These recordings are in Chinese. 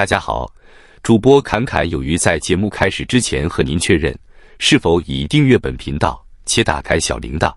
大家好，主播侃侃有余在节目开始之前和您确认，是否已订阅本频道且打开小铃铛？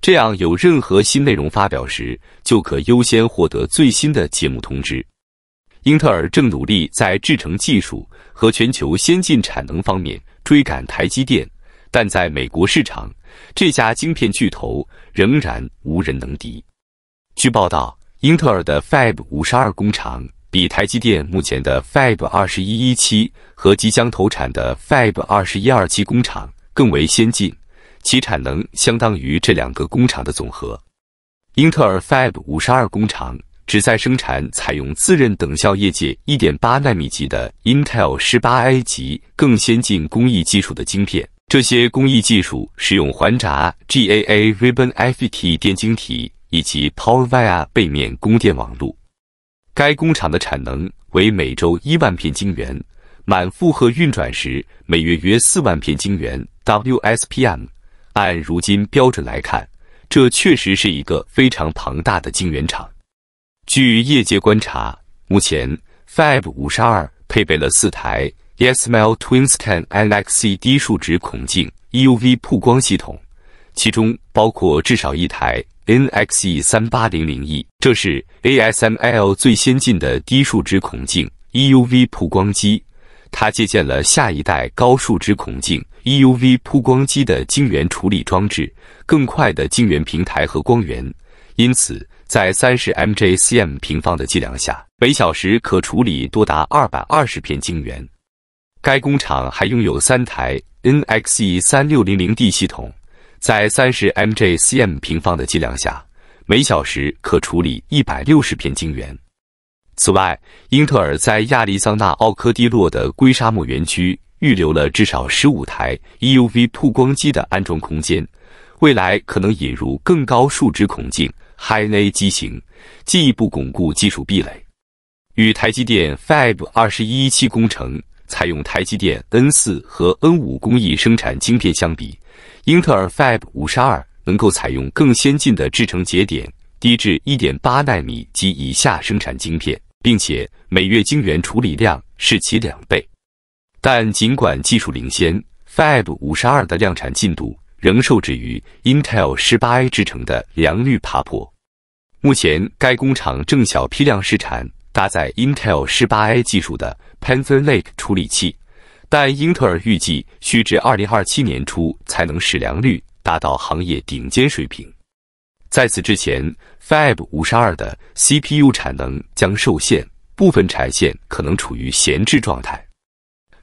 这样有任何新内容发表时，就可优先获得最新的节目通知。英特尔正努力在制程技术和全球先进产能方面追赶台积电，但在美国市场，这家晶片巨头仍然无人能敌。据报道，英特尔的 Fab 五十二工厂。比台积电目前的 Fab 二十一一期和即将投产的 Fab 二十一二期工厂更为先进，其产能相当于这两个工厂的总和。英特尔 Fab 五十二工厂旨在生产采用自认等效业界一点八纳米级的 Intel 十八 A 级更先进工艺技术的晶片，这些工艺技术使用环闸 GAA Ribbon FET 电晶体以及 PowerVia 背面供电网路。该工厂的产能为每周一万片晶圆，满负荷运转时每月约四万片晶圆。WSPM 按如今标准来看，这确实是一个非常庞大的晶圆厂。据业界观察，目前 Fab 五十二配备了四台 e s m l Twinscan NXC 低数值孔径 EUV 曝光系统，其中包括至少一台。Nxe 三八零零 e，这是 ASML 最先进的低数值孔径 EUV 曝光机，它借鉴了下一代高数值孔径 EUV 曝光机的晶圆处理装置、更快的晶圆平台和光源，因此在三十 mJ/cm 平方的剂量下，每小时可处理多达二百二十片晶圆。该工厂还拥有三台 Nxe 三六零零 d 系统。在三十 m j c m 平方的剂量下，每小时可处理一百六十片晶圆。此外，英特尔在亚利桑那奥科蒂洛的硅沙漠园区预留了至少十五台 EUV 曝光机的安装空间，未来可能引入更高数值孔径 （NA） h i 机型，进一步巩固技术壁垒，与台积电 Fab 二十一一期工程。采用台积电 N 四和 N 五工艺生产晶片相比，英特尔 Fab 52能够采用更先进的制程节点，低至1.8纳米及以下生产晶片，并且每月晶圆处理量是其两倍。但尽管技术领先，Fab 52的量产进度仍受制于 Intel 18A 制程的良率爬坡。目前，该工厂正小批量试产。搭载 Intel 十八 A 技术的 Panther Lake 处理器，但英特尔预计需至二零二七年初才能使良率达到行业顶尖水平。在此之前，Fab 五十二的 CPU 产能将受限，部分产线可能处于闲置状态。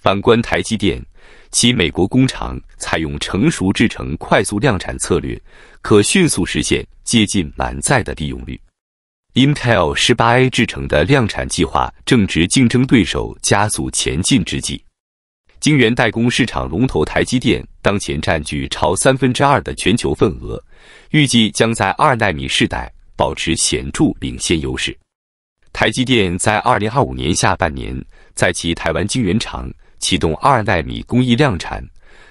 反观台积电，其美国工厂采用成熟制程快速量产策略，可迅速实现接近满载的利用率。Intel 十八 A 制程的量产计划正值竞争对手加速前进之际，晶圆代工市场龙头台积电当前占据超三分之二的全球份额，预计将在二纳米世代保持显著领先优势。台积电在二零二五年下半年在其台湾晶圆厂启动二纳米工艺量产，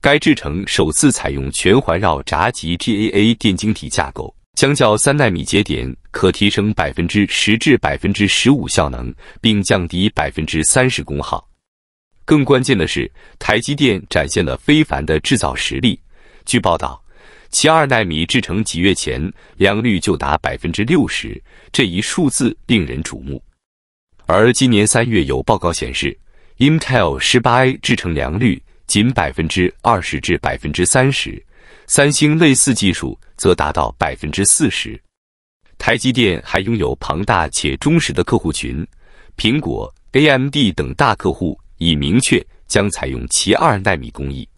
该制程首次采用全环绕闸极 GAA 电晶体架构，相较三纳米节点。可提升百分之十至百分之十五效能，并降低百分之三十功耗。更关键的是，台积电展现了非凡的制造实力。据报道，其二纳米制成几月前良率就达百分之六十，这一数字令人瞩目。而今年三月，有报告显示，Intel 十八 A 制成良率仅百分之二十至百分之三十，三星类似技术则达到百分之四十。台积电还拥有庞大且忠实的客户群，苹果、AMD 等大客户已明确将采用其二纳米工艺，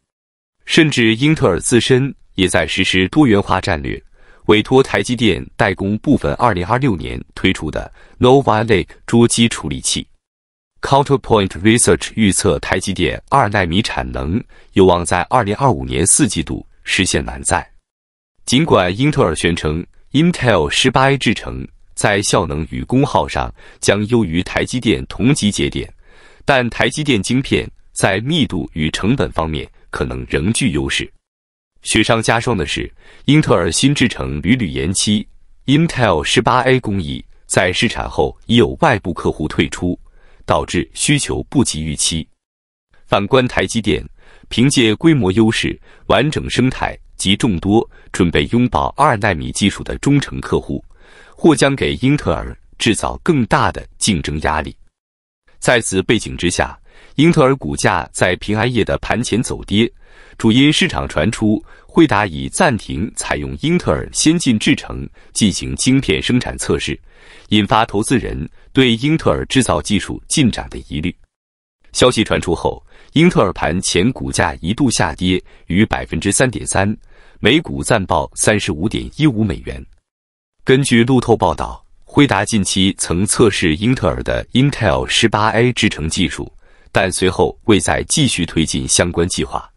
甚至英特尔自身也在实施多元化战略，委托台积电代工部分2026年推出的 n o v a l a k e 桌机处理器。Counterpoint Research 预测，台积电二纳米产能有望在2025年四季度实现满载。尽管英特尔宣称。Intel 18A 制程在效能与功耗上将优于台积电同级节点，但台积电晶片在密度与成本方面可能仍具优势。雪上加霜的是，英特尔新制程屡屡延期，Intel 18A 工艺在试产后已有外部客户退出，导致需求不及预期。反观台积电，凭借规模优势、完整生态。及众多准备拥抱二纳米技术的忠诚客户，或将给英特尔制造更大的竞争压力。在此背景之下，英特尔股价在平安夜的盘前走跌，主因市场传出惠达已暂停采用英特尔先进制程进行晶片生产测试，引发投资人对英特尔制造技术进展的疑虑。消息传出后，英特尔盘前股价一度下跌逾百分之三点三。美股暂报三十五点一五美元。根据路透报道，辉达近期曾测试英特尔的 Intel 18A 制程技术，但随后未再继续推进相关计划。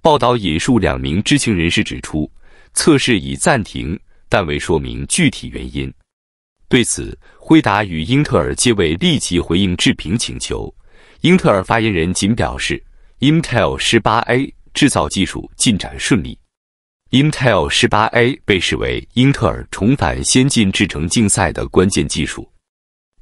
报道引述两名知情人士指出，测试已暂停，但未说明具体原因。对此，辉达与英特尔皆未立即回应置评请求。英特尔发言人仅表示，Intel 18A 制造技术进展顺利。Intel 18A 被视为英特尔重返先进制程竞赛的关键技术。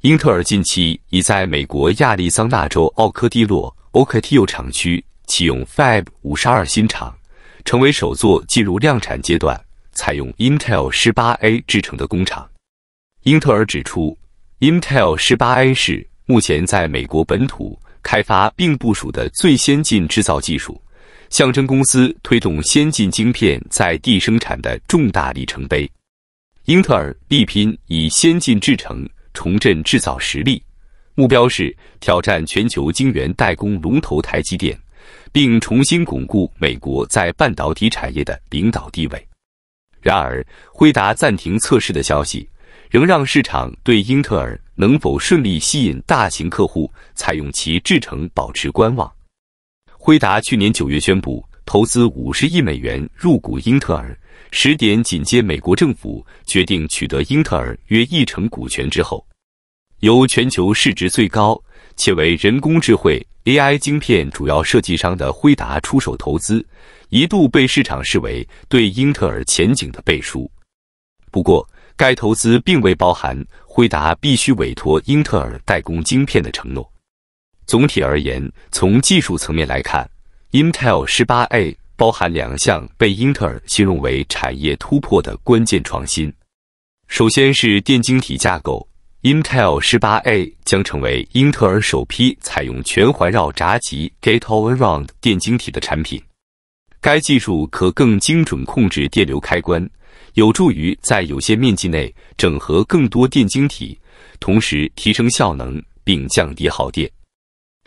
英特尔近期已在美国亚利桑那州奥科蒂洛 o k t i o 厂区启用 Fab 52新厂，成为首座进入量产阶段、采用 Intel 18A 制成的工厂。英特尔指出，Intel 18A 是目前在美国本土开发并部署的最先进制造技术。象征公司推动先进晶片在地生产的重大里程碑。英特尔力拼以先进制程重振制造实力，目标是挑战全球晶圆代工龙头台积电，并重新巩固美国在半导体产业的领导地位。然而，辉达暂停测试的消息，仍让市场对英特尔能否顺利吸引大型客户采用其制程保持观望。辉达去年九月宣布投资五十亿美元入股英特尔，十点紧接美国政府决定取得英特尔约一成股权之后，由全球市值最高且为人工智慧 AI 晶片主要设计商的辉达出手投资，一度被市场视为对英特尔前景的背书。不过，该投资并未包含辉达必须委托英特尔代工晶片的承诺。总体而言，从技术层面来看，Intel 18A 包含两项被英特尔形容为产业突破的关键创新。首先是电晶体架构，Intel 18A 将成为英特尔首批采用全环绕闸极 （Gate All Around） 电晶体的产品。该技术可更精准控制电流开关，有助于在有限面积内整合更多电晶体，同时提升效能并降低耗电。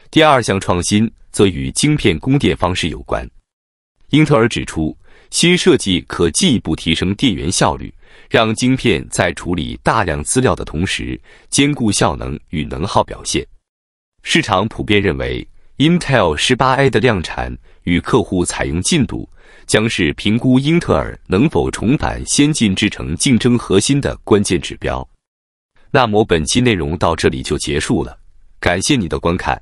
第二项创新则与晶片供电方式有关。英特尔指出，新设计可进一步提升电源效率，让晶片在处理大量资料的同时，兼顾效能与能耗表现。市场普遍认为，Intel 18A 的量产与客户采用进度，将是评估英特尔能否重返先进制程竞争核心的关键指标。那么本期内容到这里就结束了，感谢你的观看。